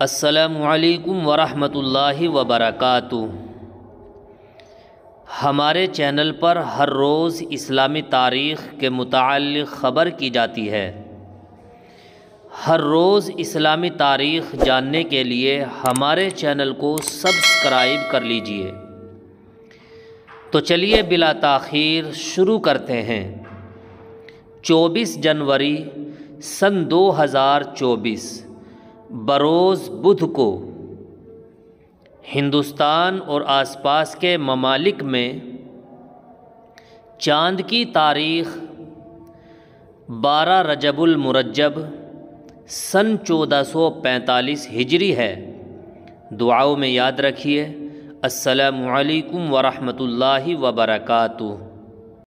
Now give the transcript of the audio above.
असलकम वरहमतुल्लाहि वबरक हमारे चैनल पर हर रोज़ इस्लामी तारीख़ के मुतल ख़बर की जाती है हर रोज़ इस्लामी तारीख़ जानने के लिए हमारे चैनल को सब्सक्राइब कर लीजिए तो चलिए बिला तख़िर शुरू करते हैं 24 जनवरी सन 2024 बरोज़ बुध को हिंदुस्तान और आसपास के ममालिक में चांद की तारीख़ बारह रजबुल मुरजब सन 1445 हिजरी है दुआओं में याद रखिए असलकम वालेकुम वरहमतुल्लाहि वबरकू